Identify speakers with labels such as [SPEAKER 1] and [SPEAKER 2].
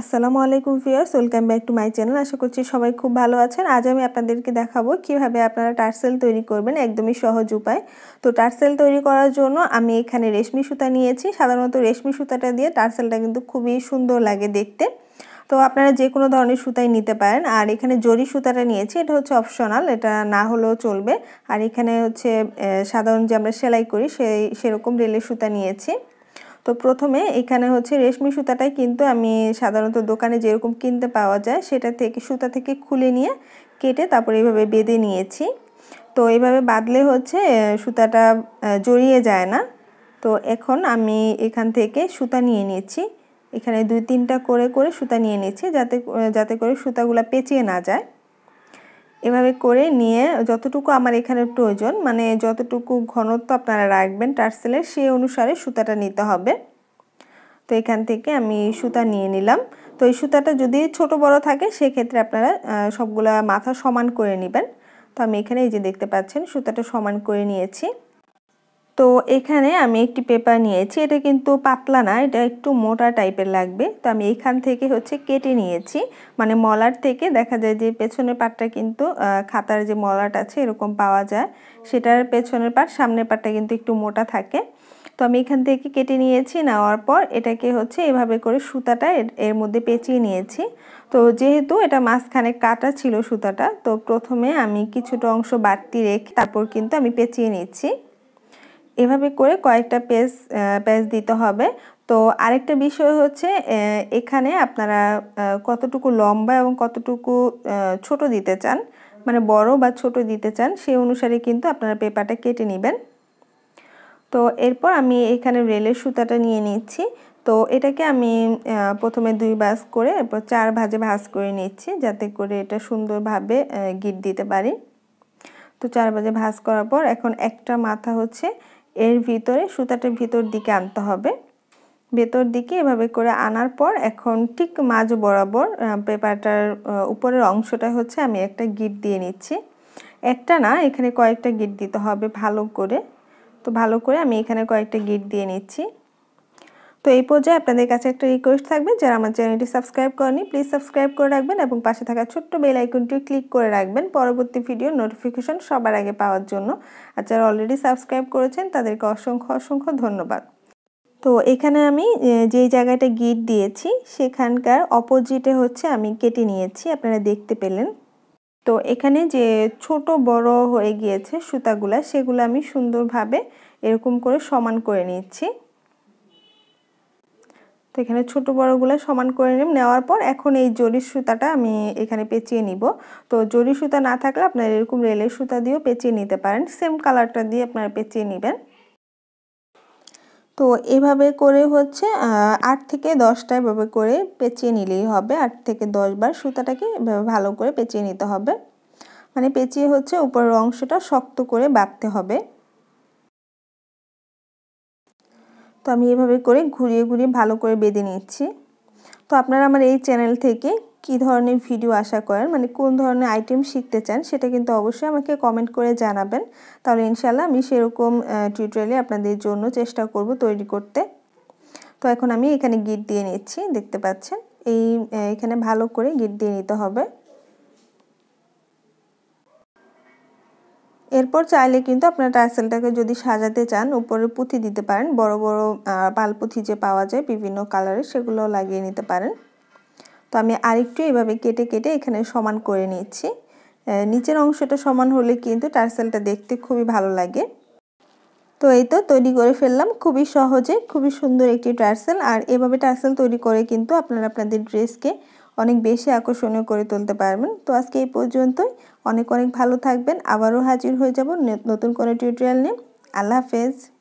[SPEAKER 1] আসসালামু আলাইকুম ফিয়ার্স welcome back to my channel আশা করছি সবাই খুব ভালো আছেন আজ আমি আপনাদেরকে দেখাবো কিভাবে আপনারা টার্সেল তৈরি করবেন একদমই সহজ উপায় তো টার্সেল তৈরি করার জন্য আমি এখানে রেশমি সুতা নিয়েছি সাধারণত রেশমি সুতাটা দিয়ে টার্সেলটা কিন্তু খুবই সুন্দর লাগে দেখতে তো আপনারা যে কোনো ধরনের সুতাই নিতে পারেন আর এখানে জরি সুতাটা নিয়েছি এটা হচ্ছে অপশনাল এটা না হলেও চলবে আর এখানে হচ্ছে সাধারণ যে আমরা সেলাই করি সেই সেরকম রেলের সুতা নিয়েছি তো প্রথমে এখানে হচ্ছে রেশমি সুতাটাই কিন্তু আমি সাধারণত দোকানে যেরকম কিনতে পাওয়া যায় সেটা থেকে সুতা থেকে খুলে নিয়ে কেটে তারপর এইভাবে বেঁধে নিয়েছি তো এইভাবে বাঁধলে হচ্ছে সুতাটা জড়িয়ে যায় না তো এখন আমি এখান থেকে সুতা নিয়ে নিয়েছি এখানে দুই তিনটা করে করে সুতা নিয়ে নিচ্ছি যাতে যাতে করে সুতাগুলো পেঁচিয়ে না যায় এভাবে করে নিয়ে যতটুকু আমার এখানে প্রয়োজন মানে যতটুকু ঘনত্ব আপনারা রাখবেন টার্সেলের সেই অনুসারে সুতাটা নিতে হবে তো এখান থেকে আমি সুতা নিয়ে নিলাম তো এই সুতাটা যদি ছোট বড় থাকে সেক্ষেত্রে আপনারা সবগুলা মাথা সমান করে নেবেন তো আমি এখানে এই যে দেখতে পাচ্ছেন সুতাটা সমান করে নিয়েছি তো এখানে আমি একটি পেপার নিয়েছি এটা কিন্তু পাতলা না এটা একটু মোটা টাইপের লাগবে তো আমি এখান থেকে হচ্ছে কেটে নিয়েছি মানে মলার থেকে দেখা যায় যে পেছনের পাটটা কিন্তু খাতার যে মলাট আছে এরকম পাওয়া যায় সেটার পেছনের পাট সামনের পাটটা কিন্তু একটু মোটা থাকে তো আমি এখান থেকে কেটে নিয়েছি নেওয়ার পর এটাকে হচ্ছে এভাবে করে সুতাটা এর মধ্যে পেঁচিয়ে নিয়েছি তো যেহেতু এটা মাঝখানে কাটা ছিল সুতাটা তো প্রথমে আমি কিছুটা অংশ বাড়তি রেখে তারপর কিন্তু আমি পেঁচিয়ে নিচ্ছি এভাবে করে কয়েকটা পেজ পেজ দিতে হবে তো আরেকটা বিষয় হচ্ছে এখানে আপনারা কতটুকু লম্বা এবং কতটুকু ছোট দিতে চান মানে বড় বা ছোট দিতে চান সেই অনুসারে কিন্তু আপনারা পেপারটা কেটে নেবেন তো এরপর আমি এখানে রেলের সুতাটা নিয়ে নিচ্ছি তো এটাকে আমি প্রথমে দুই ভাঁজ করে এরপর চার ভাজে ভাঁজ করে নিচ্ছি যাতে করে এটা সুন্দরভাবে গিট দিতে পারি তো চার ভাজে ভাঁজ করার পর এখন একটা মাথা হচ্ছে এর ভিতরে সুতাটা ভিতর দিকে আনতে হবে ভেতর দিকে এভাবে করে আনার পর এখন ঠিক মাঝ বরাবর পেপারটার উপরের অংশটা হচ্ছে আমি একটা গিট দিয়ে নিচ্ছি একটা না এখানে কয়েকটা গিট দিতে হবে ভালো করে তো ভালো করে আমি এখানে কয়েকটা গিট দিয়ে নিচ্ছি তো এই পর্যায়ে আপনাদের কাছে একটা রিকোয়েস্ট থাকবে যারা আমার চ্যানেলটি সাবস্ক্রাইব করেনি প্লিজ সাবস্ক্রাইব করে রাখবেন এবং পাশে থাকা ছোট্ট বেল আইকনটি ক্লিক করে রাখবেন পরবর্তী ভিডিও নোটিফিকেশন সবার আগে পাওয়ার জন্য আর যারা অলরেডি সাবস্ক্রাইব করেছেন তাদেরকে অসংখ্য অসংখ্য ধন্যবাদ তো এখানে আমি যেই জায়গাটা গিট দিয়েছি সেখানকার অপোজিটে হচ্ছে আমি কেটে নিয়েছি আপনারা দেখতে পেলেন তো এখানে যে ছোট বড় হয়ে গিয়েছে সুতাগুলা সেগুলো আমি সুন্দরভাবে এরকম করে সমান করে নিচ্ছি তো এখানে ছোটো বড়োগুলো সমান করে নিলাম নেওয়ার পর এখন এই জরি সুতাটা আমি এখানে পেঁচিয়ে নিব তো জরি সুতা না থাকলে আপনার এরকম রেলের সুতা দিয়েও পেঁচিয়ে নিতে পারেন সেম কালারটা দিয়ে আপনারা পেঁচিয়ে নেবেন তো এভাবে করে হচ্ছে আট থেকে দশটা এভাবে করে পেঁচিয়ে নিলেই হবে আট থেকে দশ বার সুতাটাকে এভাবে ভালো করে পেঁচিয়ে নিতে হবে মানে পেঁচিয়ে হচ্ছে উপরের অংশটা শক্ত করে বাঁধতে হবে তো আমি এভাবে করে ঘুরিয়ে ঘুরিয়ে ভালো করে বেঁধে নিচ্ছি তো আপনারা আমার এই চ্যানেল থেকে কি ধরনের ভিডিও আশা করেন মানে কোন ধরনের আইটেম শিখতে চান সেটা কিন্তু অবশ্যই আমাকে কমেন্ট করে জানাবেন তাহলে ইনশাল্লাহ আমি সেরকম টিউটোরিয়ালে আপনাদের জন্য চেষ্টা করব তৈরি করতে তো এখন আমি এখানে গিট দিয়ে নিচ্ছি দেখতে পাচ্ছেন এই এখানে ভালো করে গিট দিয়ে নিতে হবে এরপর চাইলে কিন্তু আপনার টাইসেলটাকে যদি সাজাতে চান উপরে পুঁথি দিতে পারেন বড় বড় পালপুঁথি যে পাওয়া যায় বিভিন্ন কালারে সেগুলো লাগিয়ে নিতে পারেন তো আমি আরেকটু এভাবে কেটে কেটে এখানে সমান করে নিচ্ছি নিচের অংশটা সমান হলে কিন্তু টার্সেলটা দেখতে খুবই ভালো লাগে তো এই তো তৈরি করে ফেললাম খুবই সহজে খুবই সুন্দর একটি টার্সেল আর এভাবে টার্সেল তৈরি করে কিন্তু আপনারা আপনাদের ড্রেসকে অনেক বেশি আকর্ষণীয় করে তুলতে পারবেন তো আজকে এই পর্যন্তই অনেক অনেক ভালো থাকবেন আবারও হাজির হয়ে যাব নতুন কোনো টিউটোরিয়াল নিয়ে আল্লাহ হাফেজ